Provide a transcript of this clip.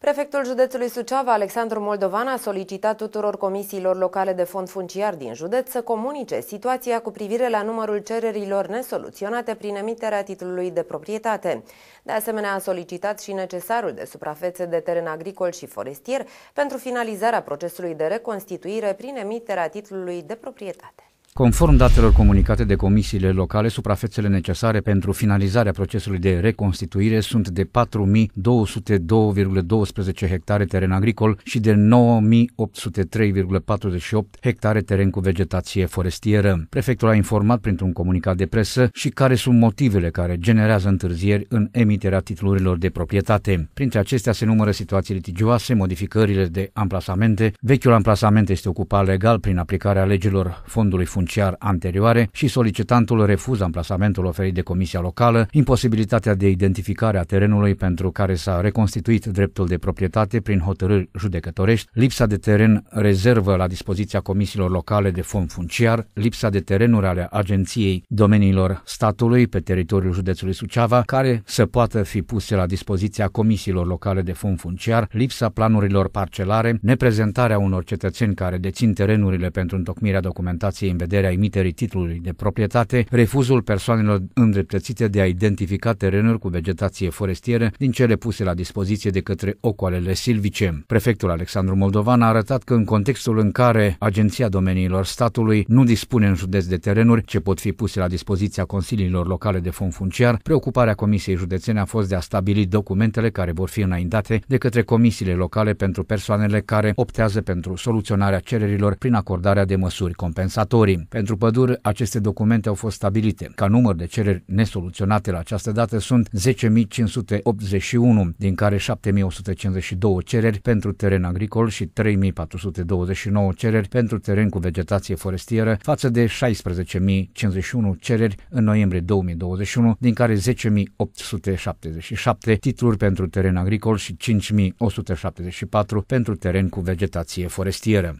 Prefectul județului Suceava, Alexandru Moldovan, a solicitat tuturor comisiilor locale de fond funciar din județ să comunice situația cu privire la numărul cererilor nesoluționate prin emiterea titlului de proprietate. De asemenea, a solicitat și necesarul de suprafețe de teren agricol și forestier pentru finalizarea procesului de reconstituire prin emiterea titlului de proprietate. Conform datelor comunicate de comisiile locale, suprafețele necesare pentru finalizarea procesului de reconstituire sunt de 4.202,12 hectare teren agricol și de 9.803,48 hectare teren cu vegetație forestieră. Prefectul a informat printr-un comunicat de presă și care sunt motivele care generează întârzieri în emiterea titlurilor de proprietate. Printre acestea se numără situații litigioase, modificările de amplasamente. Vechiul amplasament este ocupat legal prin aplicarea legilor fondului funcțional financiar anterioare și solicitantul refuză amplasamentul oferit de Comisia Locală, imposibilitatea de identificare a terenului pentru care s-a reconstituit dreptul de proprietate prin hotărâri judecătorești, lipsa de teren rezervă la dispoziția comisiilor locale de fond funciar, lipsa de terenuri ale Agenției Domeniilor Statului pe teritoriul județului Suceava, care să poată fi puse la dispoziția comisiilor locale de fond funciar, lipsa planurilor parcelare, neprezentarea unor cetățeni care dețin terenurile pentru întocmirea documentației în vedere vederea emiterii titlului de proprietate, refuzul persoanelor îndreptățite de a identifica terenuri cu vegetație forestieră din cele puse la dispoziție de către ocoalele silvice. Prefectul Alexandru Moldovan a arătat că în contextul în care Agenția Domeniilor Statului nu dispune în județ de terenuri ce pot fi puse la dispoziția consiliilor locale de fond funciar, preocuparea Comisiei Județene a fost de a stabili documentele care vor fi înaintate de către comisiile locale pentru persoanele care optează pentru soluționarea cererilor prin acordarea de măsuri compensatorii. Pentru pădure, aceste documente au fost stabilite. Ca număr de cereri nesoluționate la această dată sunt 10.581, din care 7.152 cereri pentru teren agricol și 3.429 cereri pentru teren cu vegetație forestieră, față de 16.051 cereri în noiembrie 2021, din care 10.877 titluri pentru teren agricol și 5.174 pentru teren cu vegetație forestieră.